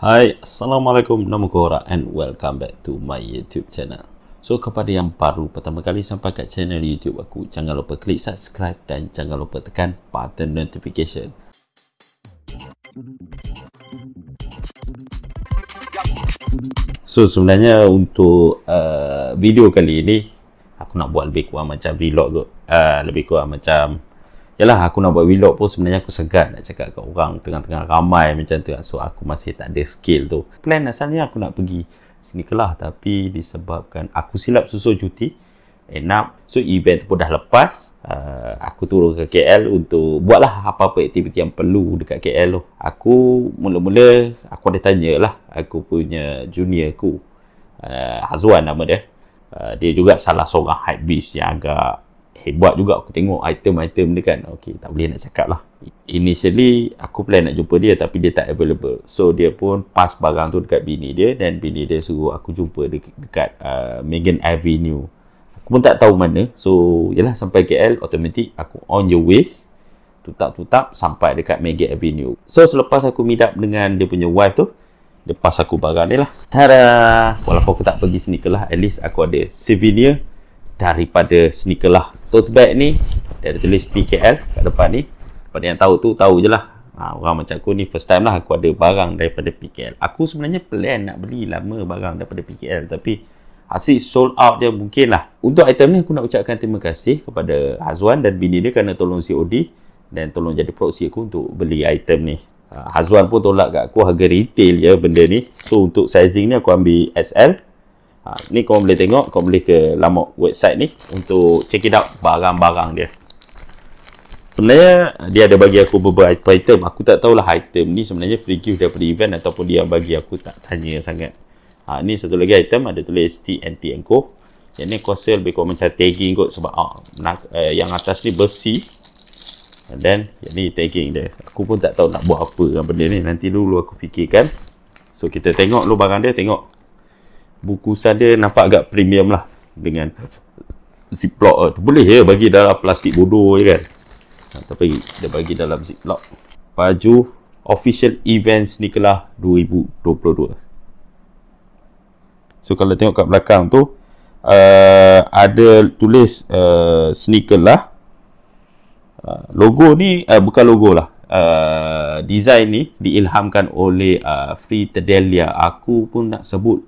Hai, Assalamualaikum, nama aku Ora and welcome back to my YouTube channel. So, kepada yang baru pertama kali sampai kat channel YouTube aku, jangan lupa klik subscribe dan jangan lupa tekan button notification. So, sebenarnya untuk uh, video kali ini, aku nak buat lebih kurang macam vlog kot. Uh, lebih kurang macam Yalah aku nak buat vlog pun sebenarnya aku segan nak cakap kat orang tengah-tengah ramai macam tu So aku masih tak ada skill tu Plan asalnya aku nak pergi sini ke lah tapi disebabkan aku silap susu cuti enak so event tu pun dah lepas uh, aku turun ke KL untuk buatlah apa-apa aktiviti yang perlu dekat KL tu aku mula-mula aku ada tanya lah. aku punya junior aku uh, Hazwan nama dia uh, dia juga salah seorang hype beast yang agak hebat juga aku tengok item-item dia kan okey tak boleh nak cakap lah initially aku plan nak jumpa dia tapi dia tak available so dia pun pass barang tu dekat bini dia dan bini dia suruh aku jumpa de- dekat uh, Megan Avenue aku pun tak tahu mana so yelah sampai KL automatic aku on your ways tutup-tutup sampai dekat Megan Avenue so selepas aku meet up dengan dia punya wife tu lepas aku barang dia lah tada walaupun aku tak pergi sneaker lah at least aku ada souvenir daripada sneaker lah tote bag ni dia ada tulis PKL kat depan ni kepada yang tahu tu tahu je lah ha, orang macam aku ni first time lah aku ada barang daripada PKL aku sebenarnya plan nak beli lama barang daripada PKL tapi asyik sold out dia mungkin lah untuk item ni aku nak ucapkan terima kasih kepada Hazwan dan bini dia kerana tolong COD dan tolong jadi proxy aku untuk beli item ni Hazwan ha, pun tolak kat aku harga retail ya benda ni. So untuk sizing ni aku ambil SL Ha, ni korang boleh tengok, korang boleh ke lama website ni untuk check it out barang-barang dia. Sebenarnya dia ada bagi aku beberapa item. Aku tak tahulah item ni sebenarnya free gift daripada event ataupun dia bagi aku tak tanya sangat. Ha, ni satu lagi item ada tulis ST NT Co. Yang ni kuasa lebih kurang macam tagging kot sebab ah, nak, eh, yang atas ni bersih. And then yang ni tagging dia. Aku pun tak tahu nak buat apa dengan benda ni. Nanti dulu aku fikirkan. So kita tengok dulu barang dia. Tengok bungkusan dia nampak agak premium lah dengan ziplock eh, tu boleh ya bagi dalam plastik bodoh je ya, kan ha, tapi dia bagi dalam ziplock baju official events event sneakerlah 2022 so kalau tengok kat belakang tu uh, ada tulis uh, sneaker lah uh, logo ni uh, bukan logo lah Uh, design ni diilhamkan oleh uh, Free Tedelia. Aku pun nak sebut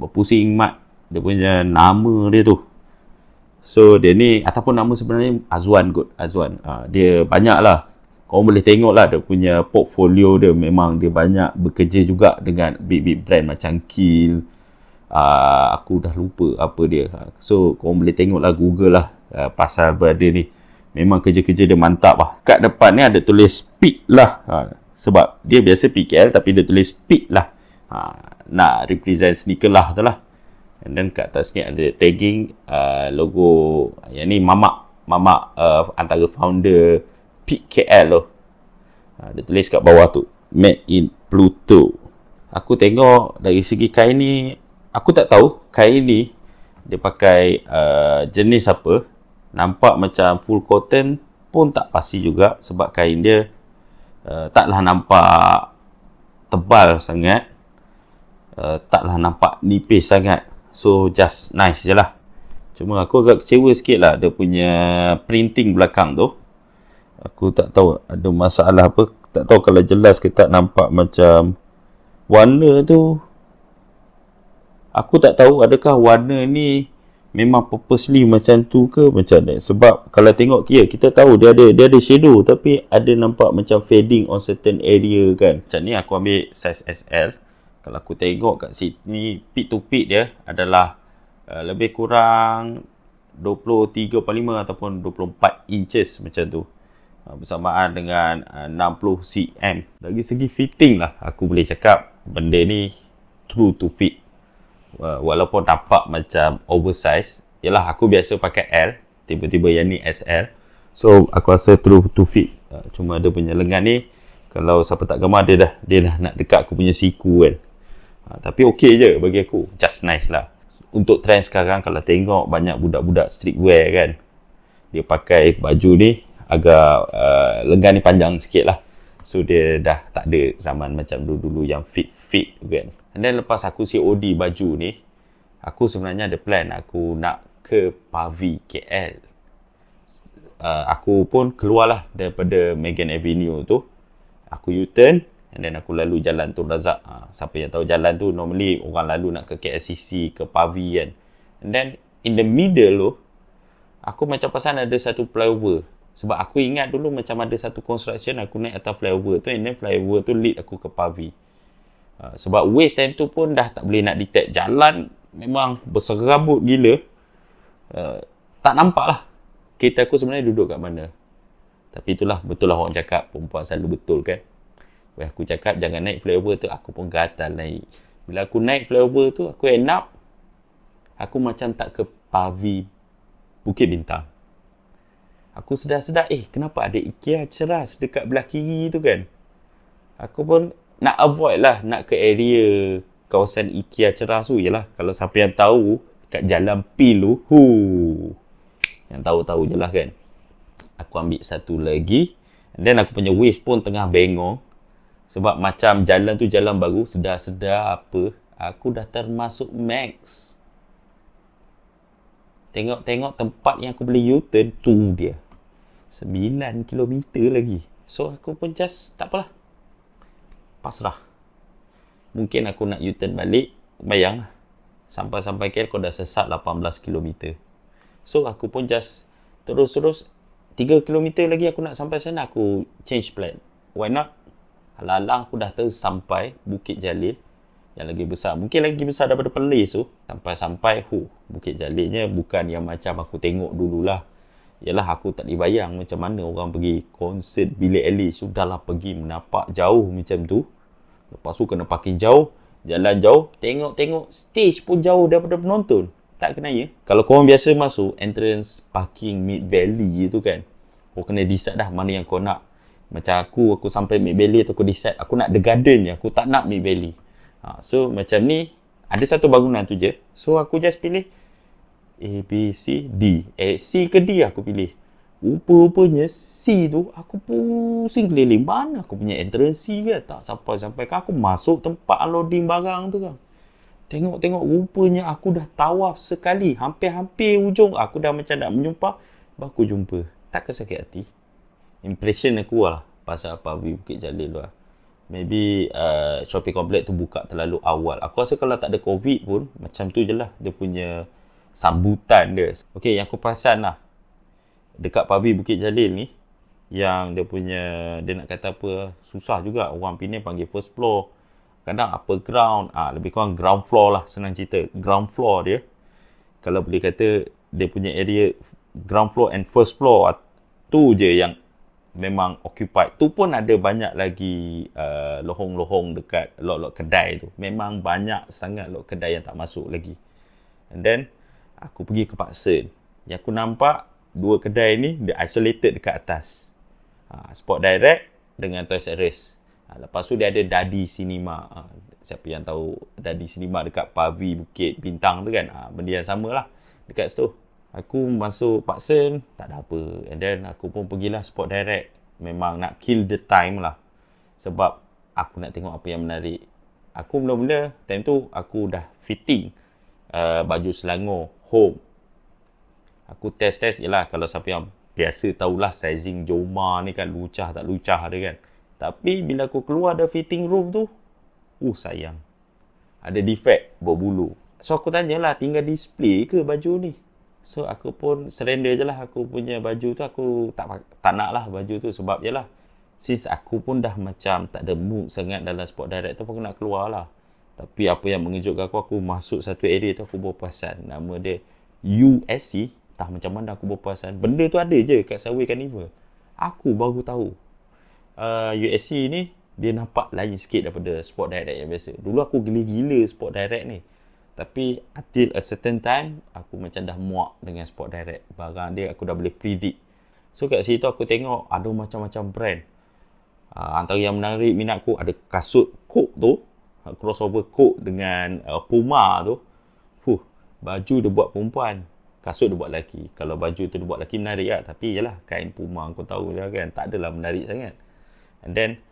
berpusing mat dia punya nama dia tu so dia ni ataupun nama sebenarnya Azwan kot Azwan ha, dia banyak lah kau boleh tengok lah dia punya portfolio dia memang dia banyak bekerja juga dengan big-big brand macam Kill ha, ah, aku dah lupa apa dia ha, so kau boleh tengok lah google lah ha, pasal brother ni memang kerja-kerja dia mantap lah kat depan ni ada tulis speak lah ha, sebab dia biasa PKL tapi dia tulis speak lah ha, nak represent sneaker lah tu lah. And then kat atas ni ada tagging uh, logo yang ni mamak mamak uh, antara founder PKL tu. Uh, dia tulis kat bawah tu. Made in Pluto. Aku tengok dari segi kain ni aku tak tahu kain ni dia pakai uh, jenis apa. Nampak macam full cotton pun tak pasti juga sebab kain dia uh, taklah nampak tebal sangat uh, taklah nampak nipis sangat so just nice je lah cuma aku agak kecewa sikit lah dia punya printing belakang tu aku tak tahu ada masalah apa tak tahu kalau jelas ke tak nampak macam warna tu aku tak tahu adakah warna ni memang purposely macam tu ke macam ni sebab kalau tengok kia kita tahu dia ada dia ada shadow tapi ada nampak macam fading on certain area kan macam ni aku ambil size SL kalau aku tengok kat sini peak to peak dia adalah uh, lebih kurang 23.5 ataupun 24 inches macam tu uh, bersamaan dengan uh, 60 cm dari segi fitting lah aku boleh cakap benda ni true to fit uh, walaupun nampak macam oversize ialah aku biasa pakai L tiba-tiba yang ni SL so aku rasa true to fit uh, cuma dia punya lengan ni kalau siapa tak gemar dia dah dia dah nak dekat aku punya siku kan Ha, tapi okey je bagi aku just nice lah untuk trend sekarang kalau tengok banyak budak-budak streetwear kan dia pakai baju ni agak uh, lengan ni panjang sikit lah so dia dah tak ada zaman macam dulu-dulu yang fit-fit kan and then lepas aku COD baju ni aku sebenarnya ada plan aku nak ke Pavi KL uh, aku pun keluarlah daripada Megan Avenue tu aku U-turn And then aku lalu jalan tu Razak. Ha, siapa yang tahu jalan tu normally orang lalu nak ke KSCC, ke Pavi kan. And then in the middle tu, aku macam pasal ada satu flyover. Sebab aku ingat dulu macam ada satu construction aku naik atas flyover tu and then flyover tu lead aku ke Pavi. Ha, sebab waste time tu pun dah tak boleh nak detect jalan memang berserabut gila. Uh, tak nampak lah kereta aku sebenarnya duduk kat mana. Tapi itulah betul lah orang cakap perempuan selalu betul kan. Weh aku cakap jangan naik flyover tu aku pun gatal naik. Bila aku naik flyover tu aku end up aku macam tak ke pavi Bukit Bintang. Aku sedar-sedar eh kenapa ada IKEA ceras dekat belah kiri tu kan. Aku pun nak avoid lah nak ke area kawasan IKEA ceras tu ialah kalau siapa yang tahu kat jalan Pilu hu. Yang tahu-tahu je lah kan. Aku ambil satu lagi Dan aku punya wish pun tengah bengong sebab macam jalan tu jalan baru, sedar-sedar apa, aku dah termasuk max. Tengok-tengok tempat yang aku beli U-turn tu dia. 9km lagi. So aku pun just tak apalah. Pasrah. Mungkin aku nak U-turn balik, bayang lah. Sampai-sampai KL kau dah sesat 18km. So aku pun just terus-terus 3km lagi aku nak sampai sana aku change plan. Why not? Lalang aku dah sampai Bukit Jalil yang lagi besar. Mungkin lagi besar daripada Perlis tu. Sampai-sampai, hu, Bukit Jalilnya bukan yang macam aku tengok dululah. Yalah aku tak dibayang macam mana orang pergi konsert bila Eilish tu lah pergi menapak jauh macam tu. Lepas tu kena pakai jauh, jalan jauh, tengok-tengok stage pun jauh daripada penonton. Tak kena ya. Kalau korang biasa masuk entrance parking mid valley je tu kan. Kau kena decide dah mana yang kau nak macam aku aku sampai Mid Valley tu aku decide aku nak The Garden je aku tak nak Mid Valley ha, so macam ni ada satu bangunan tu je so aku just pilih A, B, C, D eh C ke D aku pilih rupa-rupanya C tu aku pusing keliling mana aku punya entrance C ke tak sampai-sampai aku masuk tempat loading barang tu kan tengok-tengok rupanya aku dah tawaf sekali hampir-hampir ujung aku dah macam nak menyumpah baru aku jumpa tak kesakit hati impression aku lah pasal apa Bukit Jalil tu lah. Maybe uh, shopping complex tu buka terlalu awal. Aku rasa kalau tak ada COVID pun macam tu je lah dia punya sambutan dia. Okay, yang aku perasan lah dekat pavi Bukit Jalil ni yang dia punya dia nak kata apa susah juga orang pinin panggil first floor kadang upper ground ah lebih kurang ground floor lah senang cerita ground floor dia kalau boleh kata dia punya area ground floor and first floor ah, tu je yang memang occupied. Tu pun ada banyak lagi uh, lohong-lohong dekat lot-lot kedai tu. Memang banyak sangat lot kedai yang tak masuk lagi. And then, aku pergi ke Pak Sen. Yang aku nampak, dua kedai ni, dia isolated dekat atas. Uh, Spot Direct dengan Toys R Us. Uh, lepas tu, dia ada Dadi Cinema. Uh, siapa yang tahu Dadi Cinema dekat Pavi, Bukit, Bintang tu kan. Uh, benda yang sama lah dekat situ. Aku masuk Pak Sen Tak ada apa And then aku pun pergilah spot direct Memang nak kill the time lah Sebab Aku nak tengok apa yang menarik Aku mula-mula Time tu Aku dah fitting uh, Baju selangor Home Aku test-test je lah Kalau siapa yang Biasa tahulah Sizing Joma ni kan Lucah tak lucah dia kan Tapi bila aku keluar Dari fitting room tu Uh sayang Ada defect Berbulu So aku tanyalah Tinggal display ke baju ni So aku pun surrender je lah aku punya baju tu aku tak tak nak lah baju tu sebab je lah. Sis aku pun dah macam tak ada mood sangat dalam sport director pun nak keluar lah. Tapi apa yang mengejutkan aku, aku masuk satu area tu aku berpuasan. Nama dia USC. Tak macam mana aku berpuasan. Benda tu ada je kat Sawi Carnival. Aku baru tahu. Uh, ah, USC ni dia nampak lain sikit daripada sport direct yang biasa. Dulu aku gila-gila sport direct ni. Tapi until a certain time aku macam dah muak dengan Sport Direct. Barang dia aku dah boleh predict. So kat situ aku tengok ada macam-macam brand. Uh, antara yang menarik minat aku ada kasut Coke tu, crossover Coke dengan uh, Puma tu. Huh, baju dia buat perempuan, kasut dia buat lelaki. Kalau baju tu dia buat lelaki menarik lah, tapi yalah kain Puma aku tahu dia kan, tak adalah menarik sangat. And then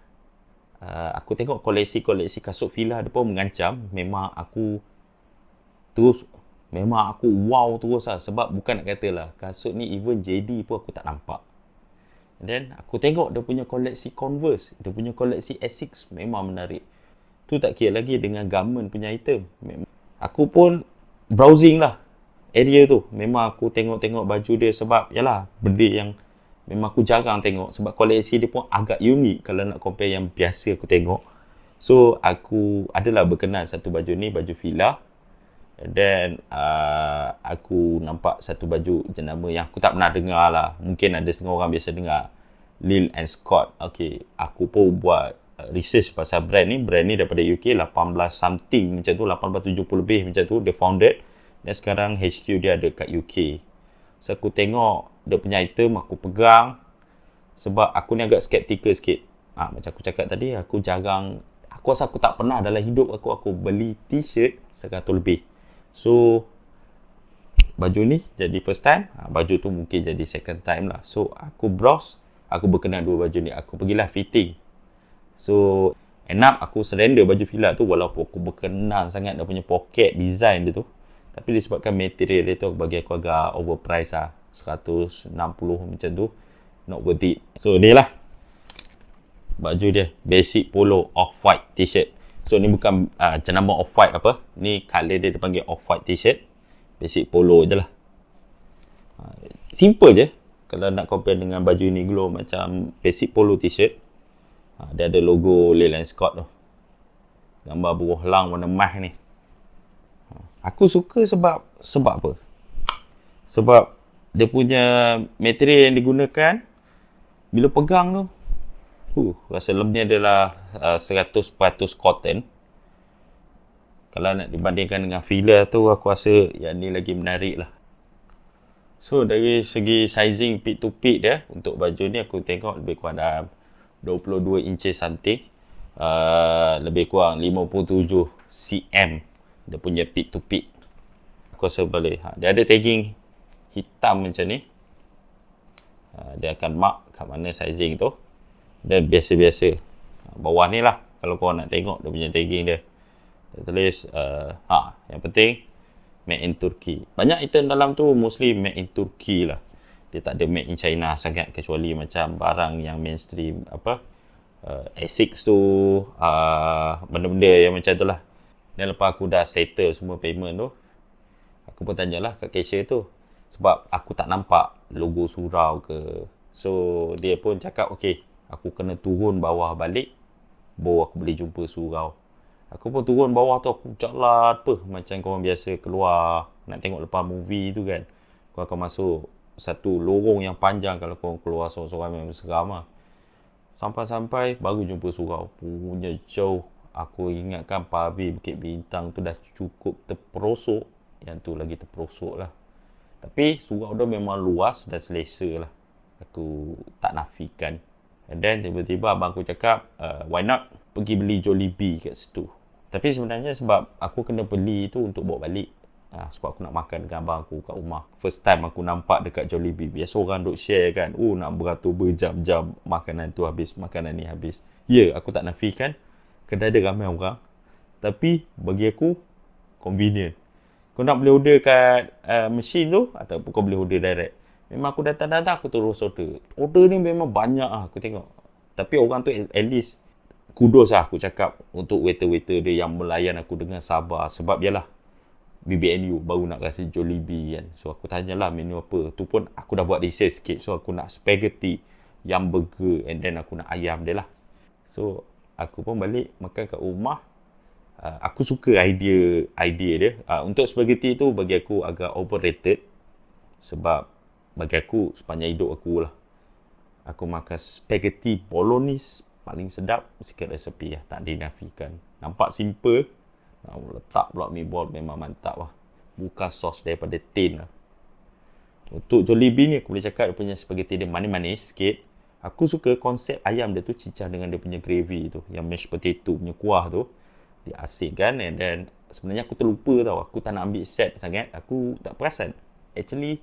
uh, aku tengok koleksi-koleksi kasut Fila dia pun mengancam memang aku terus memang aku wow terus lah sebab bukan nak kata lah kasut ni even JD pun aku tak nampak And then aku tengok dia punya koleksi Converse dia punya koleksi Asics memang menarik tu tak kira lagi dengan garment punya item memang. aku pun browsing lah area tu memang aku tengok-tengok baju dia sebab yalah benda yang memang aku jarang tengok sebab koleksi dia pun agak unik kalau nak compare yang biasa aku tengok so aku adalah berkenal satu baju ni baju Fila Then uh, aku nampak satu baju jenama yang aku tak pernah dengar lah. Mungkin ada setengah orang biasa dengar. Lil and Scott. Okay. Aku pun buat uh, research pasal brand ni. Brand ni daripada UK 18 something macam tu. 1870 lebih macam tu. Dia founded. Dan sekarang HQ dia ada kat UK. So aku tengok dia punya item aku pegang. Sebab aku ni agak skeptical sikit. Ha, macam aku cakap tadi aku jarang aku rasa aku tak pernah dalam hidup aku aku beli t-shirt 100 lebih So baju ni jadi first time, ah, baju tu mungkin jadi second time lah. So aku browse, aku berkenan dua baju ni, aku pergilah fitting. So end up aku surrender baju fila tu walaupun aku berkenan sangat dia punya pocket design dia tu. Tapi disebabkan material dia tu bagi aku agak overpriced lah. 160 macam tu. Not worth it. So ni lah. Baju dia. Basic polo off-white t-shirt. So ni bukan uh, ah, cenama off-white apa Ni colour dia dipanggil off-white t-shirt Basic polo je lah uh, Simple je Kalau nak compare dengan baju ni glow macam basic polo t-shirt uh, Dia ada logo Leland Scott tu Gambar buah lang warna mah ni uh, Aku suka sebab Sebab apa? Sebab dia punya material yang digunakan Bila pegang tu Huh, rasa lemnya adalah uh, 100% cotton. Kalau nak dibandingkan dengan filler tu, aku rasa yang ni lagi menarik lah. So, dari segi sizing pit to pit dia, untuk baju ni aku tengok lebih kurang dalam 22 inches something. Uh, lebih kurang 57 cm dia punya pit to pit. Aku rasa boleh. Ha, dia ada tagging hitam macam ni. Uh, dia akan mark kat mana sizing tu dan biasa-biasa bawah ni lah kalau kau nak tengok dia punya tagging dia dia tulis uh, ha, yang penting made in Turkey banyak item dalam tu Muslim made in Turkey lah dia tak ada made in China sangat kecuali macam barang yang mainstream apa uh, Asics tu uh, benda-benda yang macam tu lah dan lepas aku dah settle semua payment tu aku pun lah kat cashier tu sebab aku tak nampak logo surau ke so dia pun cakap okay aku kena turun bawah balik baru aku boleh jumpa surau aku pun turun bawah tu aku jalan apa macam kau biasa keluar nak tengok lepas movie tu kan kau akan masuk satu lorong yang panjang kalau kau keluar seorang-seorang memang seram lah sampai-sampai baru jumpa surau punya jauh aku ingatkan pabi bukit bintang tu dah cukup terperosok yang tu lagi terperosok lah tapi surau dah memang luas dan selesa lah aku tak nafikan And then tiba-tiba abang aku cakap, uh, why not pergi beli Jollibee kat situ. Tapi sebenarnya sebab aku kena beli tu untuk bawa balik. Uh, sebab aku nak makan dengan abang aku kat rumah. First time aku nampak dekat Jollibee. Biasa orang duk share kan. Oh nak beratur berjam-jam makanan tu habis, makanan ni habis. Ya, yeah, aku tak nafikan. Kedai ada ramai orang. Tapi bagi aku, convenient. Kau nak boleh order kat uh, mesin tu ataupun kau boleh order direct. Memang aku datang-datang aku terus order. Order ni memang banyak lah aku tengok. Tapi orang tu at least kudos lah aku cakap untuk waiter-waiter dia yang melayan aku dengan sabar. Sebab dia lah BBNU baru nak kasi Jollibee kan. So aku tanya lah menu apa. Tu pun aku dah buat research sikit. So aku nak spaghetti yang burger and then aku nak ayam dia lah. So aku pun balik makan kat rumah. Uh, aku suka idea idea dia. Uh, untuk spaghetti tu bagi aku agak overrated. Sebab bagi aku sepanjang hidup aku lah aku makan spaghetti bolognese paling sedap sikit resepi lah tak dinafikan nampak simple aku letak pula meatball memang mantap lah buka sos daripada tin lah untuk Jollibee ni aku boleh cakap dia punya spaghetti dia manis-manis sikit aku suka konsep ayam dia tu cincang dengan dia punya gravy tu yang mashed potato punya kuah tu dia asing kan and then sebenarnya aku terlupa tau aku tak nak ambil set sangat aku tak perasan actually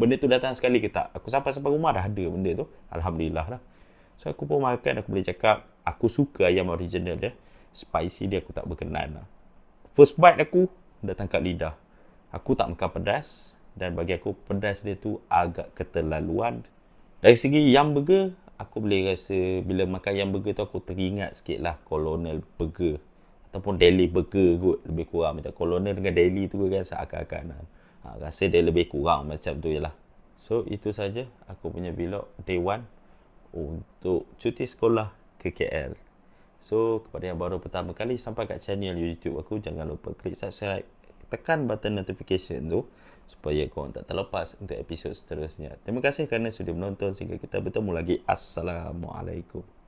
benda tu datang sekali ke tak aku sampai sampai rumah dah ada benda tu alhamdulillah lah so aku pun makan aku boleh cakap aku suka ayam original dia ya. spicy dia aku tak berkenan lah first bite aku datang kat lidah aku tak makan pedas dan bagi aku pedas dia tu agak keterlaluan dari segi yam burger aku boleh rasa bila makan yam burger tu aku teringat sikit lah colonel burger ataupun daily burger kot lebih kurang macam colonel dengan daily tu kan seakan-akan lah ha, rasa dia lebih kurang macam tu je lah so itu saja aku punya vlog day one untuk cuti sekolah ke KL so kepada yang baru pertama kali sampai kat channel youtube aku jangan lupa klik subscribe tekan button notification tu supaya kau tak terlepas untuk episod seterusnya terima kasih kerana sudah menonton sehingga kita bertemu lagi assalamualaikum